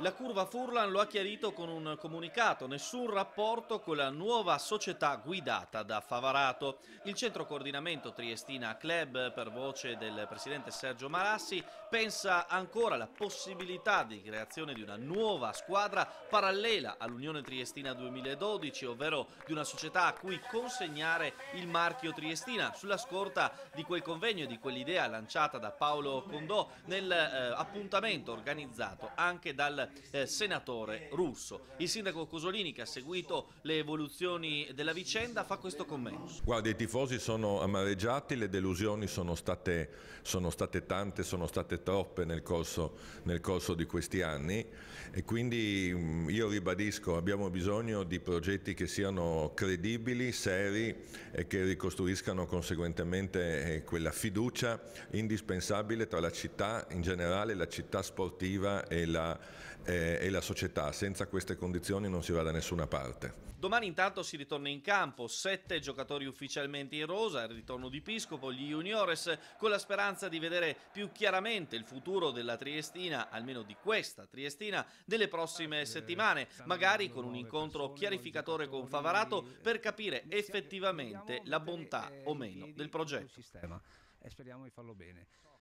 La curva Furlan lo ha chiarito con un comunicato, nessun rapporto con la nuova società guidata da Favarato. Il centro coordinamento Triestina Club, per voce del presidente Sergio Marassi, pensa ancora alla possibilità di creazione di una nuova squadra parallela all'Unione Triestina 2012, ovvero di una società a cui consegnare il marchio Triestina, sulla scorta di quel convegno e di quell'idea lanciata da Paolo Condò nell'appuntamento eh, organizzato anche dal eh, senatore russo. Il sindaco Cosolini, che ha seguito le evoluzioni della vicenda, fa questo commento. Guarda, i tifosi sono amareggiati, le delusioni sono state, sono state tante, sono state troppe nel corso, nel corso di questi anni e quindi mm, io ribadisco, abbiamo bisogno di progetti che siano credibili, seri e che ricostruiscano conseguentemente eh, quella fiducia indispensabile tra la città in generale, la città sportiva e la, eh, e la società. Senza queste condizioni non si va da nessuna parte. Domani intanto si ritorna in campo, sette giocatori ufficialmente in rosa, il ritorno di Piscopo, gli juniores, con la speranza di vedere più chiaramente il futuro della Triestina, almeno di questa Triestina, delle prossime settimane, magari con un incontro chiarificatore con Favarato per capire effettivamente la bontà o meno del progetto. E speriamo di farlo bene.